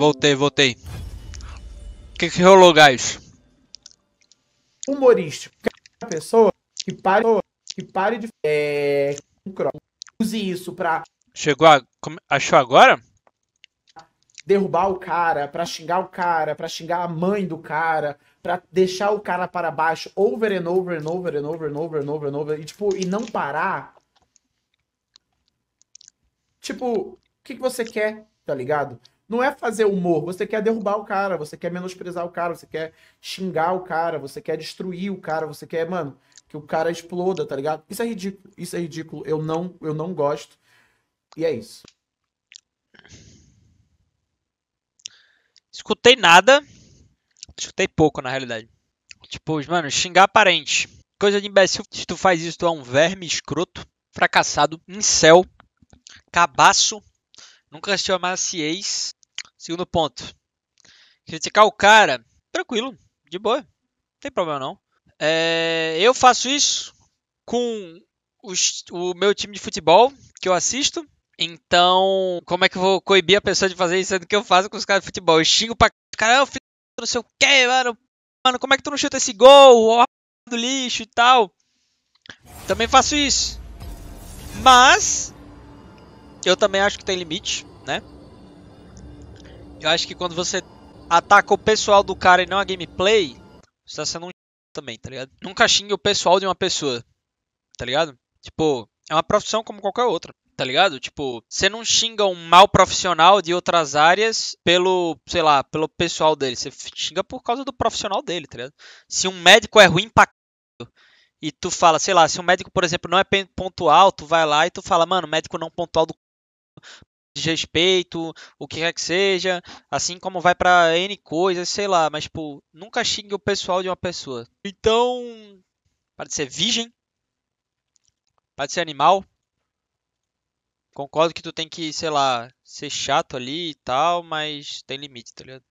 Voltei, voltei. O que, que rolou, guys? Humorístico. a pessoa que pare, que pare de. É, use isso pra. Chegou a. Achou agora? Derrubar o cara, pra xingar o cara, pra xingar a mãe do cara, pra deixar o cara para baixo over and over and over and over and over and over and over. E, tipo, e não parar. Tipo, o que, que você quer, tá ligado? Não é fazer humor, você quer derrubar o cara, você quer menosprezar o cara, você quer xingar o cara, você quer destruir o cara, você quer, mano, que o cara exploda, tá ligado? Isso é ridículo, isso é ridículo. Eu não, eu não gosto. E é isso. Escutei nada. Escutei pouco, na realidade. Tipo, mano, xingar parente. Coisa de imbecil. Se tu faz isso, tu é um verme escroto, fracassado, incel, cabaço. Nunca se amaciez. Segundo ponto. Criticar o cara, tranquilo, de boa, não tem problema não. É, eu faço isso com os, o meu time de futebol que eu assisto. Então, como é que eu vou coibir a pessoa de fazer isso sendo que eu faço com os caras de futebol? Eu xingo pra caramba, filho, não sei o que, mano. Mano, como é que tu não chuta esse gol? Ó, do lixo e tal. Também faço isso. Mas, eu também acho que tem limite. Eu acho que quando você ataca o pessoal do cara e não a gameplay, você tá sendo um também, tá ligado? Nunca xingue o pessoal de uma pessoa, tá ligado? Tipo, é uma profissão como qualquer outra, tá ligado? Tipo, você não xinga um mal profissional de outras áreas pelo, sei lá, pelo pessoal dele. Você xinga por causa do profissional dele, tá ligado? Se um médico é ruim pra e tu fala, sei lá, se um médico, por exemplo, não é pontual, tu vai lá e tu fala, mano, médico não pontual do desrespeito, o que quer que seja, assim como vai para N coisas, sei lá, mas tipo, nunca xingue o pessoal de uma pessoa. Então, pode ser virgem, pode ser animal. Concordo que tu tem que, sei lá, ser chato ali e tal, mas tem limite, tá ligado?